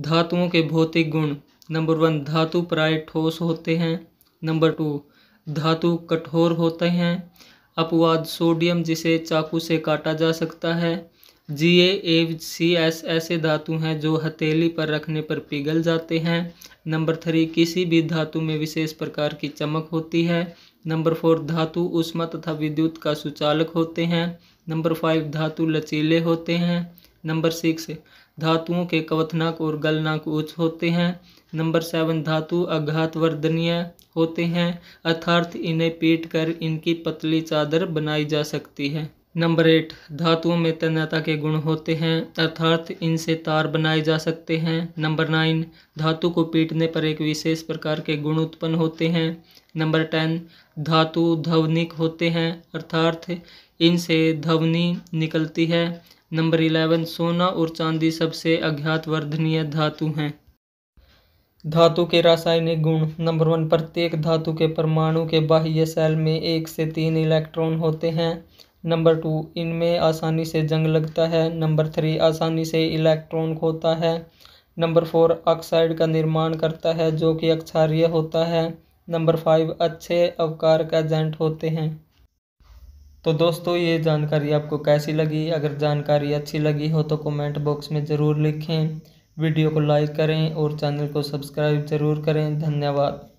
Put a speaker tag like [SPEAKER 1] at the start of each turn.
[SPEAKER 1] धातुओं के भौतिक गुण नंबर वन धातु प्राय ठोस होते हैं नंबर टू धातु कठोर होते हैं अपवाद सोडियम जिसे चाकू से काटा जा सकता है जी ए सी एस ऐसे धातु हैं जो हथेली पर रखने पर पिघल जाते हैं नंबर थ्री किसी भी धातु में विशेष प्रकार की चमक होती है नंबर फोर धातु उष्मा तथा विद्युत का सुचालक होते हैं नंबर फाइव धातु लचीले होते हैं नंबर सिक्स धातुओं के कवथनाक और गलनाक उच्च होते हैं नंबर सेवन धातु वर्धनीय होते हैं अर्थात इन्हें पीट कर इनकी पतली चादर बनाई जा सकती है नंबर एट धातुओं में तन्यता के गुण होते हैं अर्थात इनसे तार बनाए जा सकते हैं नंबर नाइन धातु को पीटने पर एक विशेष प्रकार के गुण उत्पन्न होते हैं नंबर टेन धातु ध्वनिक होते हैं अर्थात इनसे ध्वनि निकलती है नंबर इलेवन सोना और चांदी सबसे अज्ञात वर्धनीय धातु हैं धातु के रासायनिक गुण नंबर वन प्रत्येक धातु के परमाणु के बाह्य सेल में एक से तीन इलेक्ट्रॉन होते हैं नंबर टू इनमें आसानी से जंग लगता है नंबर थ्री आसानी से इलेक्ट्रॉन खोता है नंबर फोर ऑक्साइड का निर्माण करता है जो कि अक्षार्य होता है नंबर फाइव अच्छे अवकार का एजेंट होते हैं तो दोस्तों ये जानकारी आपको कैसी लगी अगर जानकारी अच्छी लगी हो तो कमेंट बॉक्स में ज़रूर लिखें वीडियो को लाइक करें और चैनल को सब्सक्राइब ज़रूर करें धन्यवाद